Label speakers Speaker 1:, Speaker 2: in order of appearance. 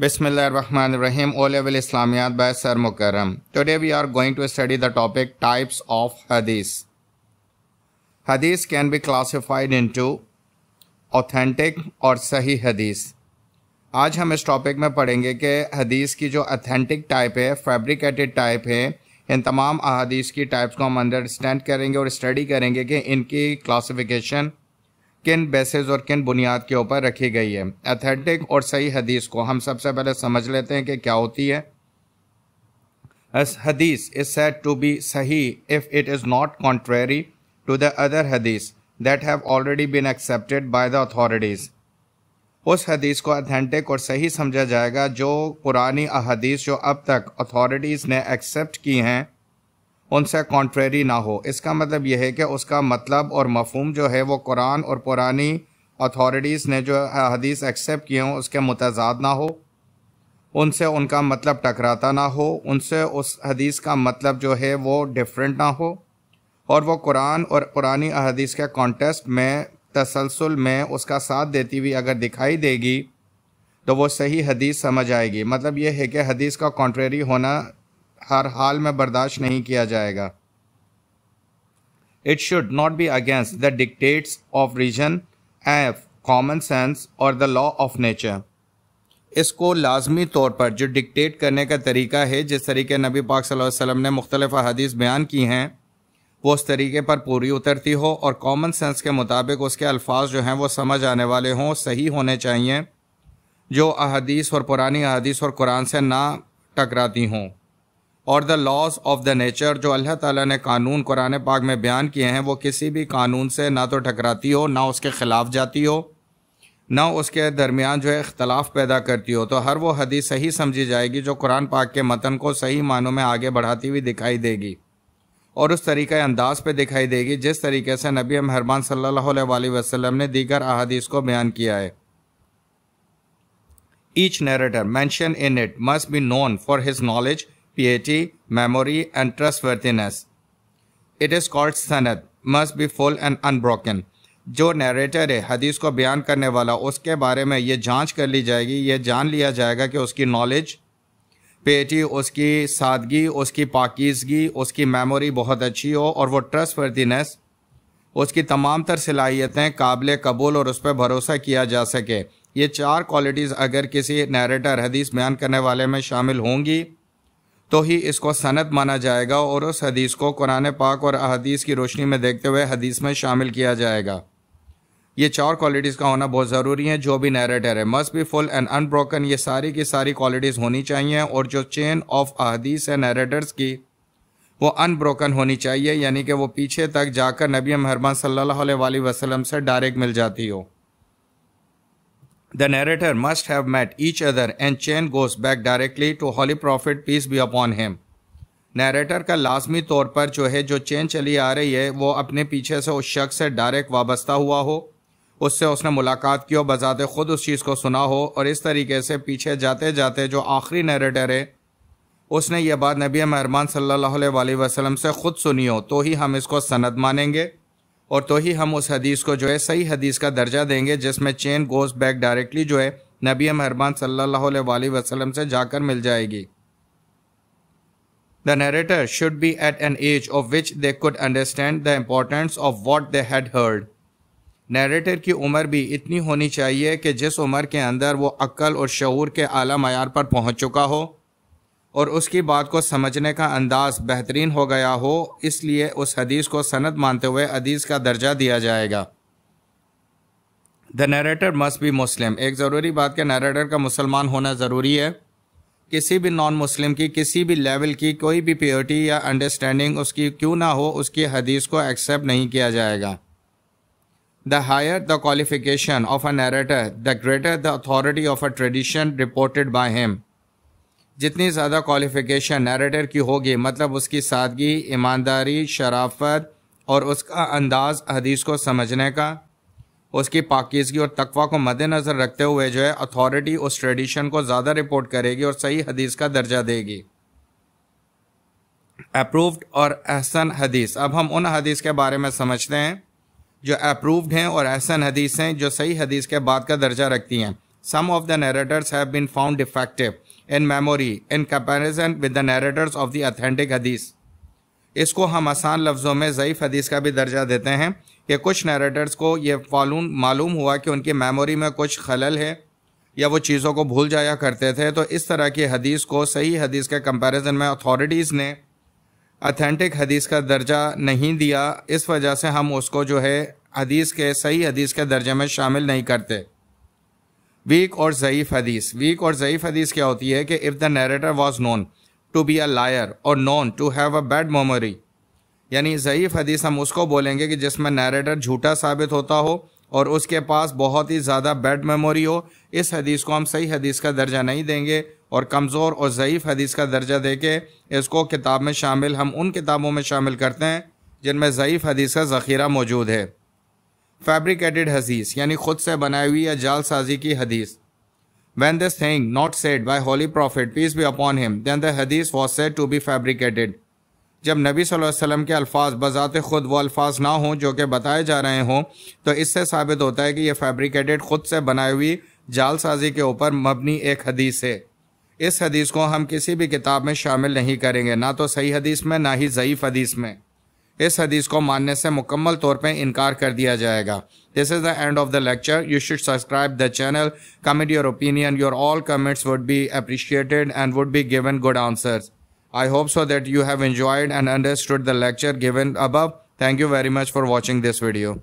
Speaker 1: बिसमीम ओलेबलामियात by sir Mukarram today we are going to study the topic types of हदीस हदीस can be classified into authentic और सही हदीस आज हम इस टॉपिक में पढ़ेंगे कि हदीस की जो अथेंटिक टाइप है फैब्रिकेटेड टाइप है इन तमाम अदीस की टाइप्स को हम अंडरस्टैंड करेंगे और स्टडी करेंगे कि इनकी क्लासिफिकेशन किन बेसिस और किन बुनियाद के ऊपर रखी गई है अथेंटिक और सही हदीस को हम सबसे पहले समझ लेते हैं कि क्या होती है as हदीस is said to be sahih if it is not contrary to the other hadith that have already been accepted by the उस हदीस को अथेंटिक और सही समझा जाएगा जो पुरानी अहदीस जो अब तक अथॉरिटीज़ ने एक्सेप्ट की हैं उनसे कॉन्ट्रेरी ना हो इसका मतलब यह है कि उसका मतलब और मफहम जो है वो कुरान और पुरानी अथॉरिटीज़ ने जो हदीस एक्सेप्ट किए हों उसके मुतजाद ना हो उनसे उनका मतलब टकराता ना हो उनसे उस हदीस का मतलब जो है वो डिफरेंट ना हो और वो कुरान और पुरानी अहदीस के कॉन्टेस्ट में तसलसल में उसका साथ देती हुई अगर दिखाई देगी तो वो सही हदीस समझ आएगी मतलब ये है कि हदीस का कॉन्ट्रेरी होना हर हाल में बर्दाश्त नहीं किया जाएगा it should not be against the dictates of reason of common sense और द लॉ ऑफ नेचर इसको लाजमी तौर पर जो डिक्टेट करने का तरीका है जिस तरीके नबी पाक सल्लल्लाहु अलैहि वसल्लम ने मुख्तलिफ अहादीस बयान की हैं वो उस तरीके पर पूरी उतरती हो और कॉमन सेंस के मुताबिक उसके अल्फाज जो हैं वो समझ आने वाले हों सही होने चाहिए जो अहादीस और पुरानी अहादीस और कुरान से ना टकराती हों और the laws of the nature जो अल्लाह ताला ने कानून कुरान पाक में बयान किए हैं वो किसी भी कानून से ना तो टकराती हो ना उसके ख़िलाफ़ जाती हो ना उसके दरमियान जो है इख्तलाफ पैदा करती हो तो हर वो हदीस सही समझी जाएगी जो कुरान पाक के मतन को सही मानों में आगे बढ़ाती हुई दिखाई देगी और उस तरीक़े अंदाज पे दिखाई देगी जिस तरीके से नबी मेहरबान सल्ला वसलम ने दीगर अदीस को बयान किया है each narrator mention in it must be known for his knowledge piety, memory, and trustworthiness. It is called सनद must be full and unbroken. जो नरेटर है हदीस को बयान करने वाला उसके बारे में ये जांच कर ली जाएगी ये जान लिया जाएगा कि उसकी नॉलेज पेटी उसकी सादगी उसकी पाकिजगी उसकी मेमोरी बहुत अच्छी हो और वो ट्रस्ट वर्दीनेस उसकी तमाम तर सलाहियतें काबिल कबूल और उस पर भरोसा किया जा सके ये चार क्वालिटीज़ अगर किसी नरेटर हदीस बयान करने वाले में शामिल होंगी तो ही इसको सनत माना जाएगा और उस हदीस को कुरान पाक और अहदीस की रोशनी में देखते हुए हदीस में शामिल किया जाएगा ये चार क्वालिटीज़ का होना बहुत ज़रूरी है जो भी नैरेटर है मस्ट भी फुल एंड अनब्रोकन ये सारी की सारी क्वालिटीज़ होनी चाहिए और जो चेन ऑफ अहदीस है नैरेटर्स की वो अनब्रोकन होनी चाहिए यानी कि वो पीछे तक जाकर नबी महरमान सल्ला वसलम से डायरेक्ट मिल जाती हो The narrator must have met each other and chain goes back directly to Holy Prophet peace be upon him. Narrator का लाजमी तौर पर जो है जो चेन चली आ रही है वो अपने पीछे से उस शख्स से डायरेक्ट वाबस्ता हुआ हो उससे उसने मुलाकात की हो बजात खुद उस चीज़ को सुना हो और इस तरीके से पीछे जाते जाते जो आखिरी नरेटर है उसने ये बात नबी महरमान सल्ला वसलम से ख़ुद सुनी हो तो ही हम इसको सनत मानेंगे और तो ही हम उस हदीस को जो है सही हदीस का दर्जा देंगे जिसमें चेन गोस बैक डायरेक्टली जो है नबी मेहरबान सल्ला वसलम से जाकर मिल जाएगी the narrator should be at an age of which they could understand the importance of what they had heard narrator की उम्र भी इतनी होनी चाहिए कि जिस उम्र के अंदर वो अक्ल और शूर के आला मैार पर पहुंच चुका हो और उसकी बात को समझने का अंदाज बेहतरीन हो गया हो इसलिए उस हदीस को सनद मानते हुए हदीस का दर्जा दिया जाएगा the narrator must be Muslim एक ज़रूरी बात के नरेटर का मुसलमान होना ज़रूरी है किसी भी नॉन मुस्लिम की किसी भी लेवल की कोई भी प्योरिटी या अंडरस्टैंडिंग उसकी क्यों ना हो उसकी हदीस को एक्सेप्ट नहीं किया जाएगा the higher the qualification of a narrator the greater the authority of a tradition reported by him जितनी ज़्यादा क्वालिफिकेशन नरेटर की होगी मतलब उसकी सादगी ईमानदारी शराफत और उसका अंदाज हदीस को समझने का उसकी पाकिजगी और तकवा को मद्देनज़र रखते हुए जो है अथॉरिटी उस ट्रेडिशन को ज़्यादा रिपोर्ट करेगी और सही हदीस का दर्जा देगी अप्रूव्ड और एहसन हदीस अब हम उन हदीस के बारे में समझते हैं जो अप्रूव्ड हैं और एहसन हदीस हैं जो सही हदीस के बाद का दर्जा रखती हैं some of the narrators have been found defective in memory in comparison with the narrators of the authentic हदीस इसको हम आसान लफ्ज़ों में ज़यीफ़ हदीस का भी दर्जा देते हैं कि कुछ नरेटर्स को ये मालूम मालूम हुआ कि उनकी मेमोरी में कुछ खलल है या वो चीज़ों को भूल जाया करते थे तो इस तरह की हदीस को सही हदीस के कंपेरिजन में अथॉरिटीज़ ने अथेंटिक हदीस का दर्जा नहीं दिया इस वजह से हम उसको जो है हदीस के सही हदीस के दर्जे में शामिल नहीं करते वीक और ज़यीफ़ हदीस वीक और ज़यीफ़ हदीस क्या होती है कि if the narrator was known to be a liar और known to have a bad memory यानी ज़यीफ़ हदीस हम उसको बोलेंगे कि जिसमें नरेटर झूठा साबित होता हो और उसके पास बहुत ही ज़्यादा बैड मेमोरी हो इस हदीस को हम सही हदीस का दर्जा नहीं देंगे और कमज़ोर और ज़यीफ़ हदीस का दर्जा दे के इसको किताब में शामिल हम उन किताबों में शामिल करते हैं जिनमें ज़यीफ़ हदीस का ज़ख़ीरा मौजूद है फैब्रिकेटेड हदीस यानी खुद से बनाई हुई या जालसाजी की हदीस when this thing not said by holy prophet peace be upon him then ददीस was was to be fabricated जब नबी सल्लल्लाहु वसल्लम के अल्फाज बज़ात ख़ुद वो अल्फाज ना हों जो कि बताए जा रहे हों तो इससे साबित होता है कि यह फैब्रिकेटेड ख़ुद से बनाई हुई जालसाजी के ऊपर मबनी एक हदीस है इस हदीस को हम किसी भी किताब में शामिल नहीं करेंगे ना तो सही हदीस में ना ही ज़यीफ़ हदीस में इस हदीस को मानने से मुकम्मल तौर पर इनकार कर दिया जाएगा this is the end of the lecture you should subscribe the channel comment your opinion your all comments would be appreciated and would be given good answers I hope so that you have enjoyed and understood the lecture given above thank you very much for watching this video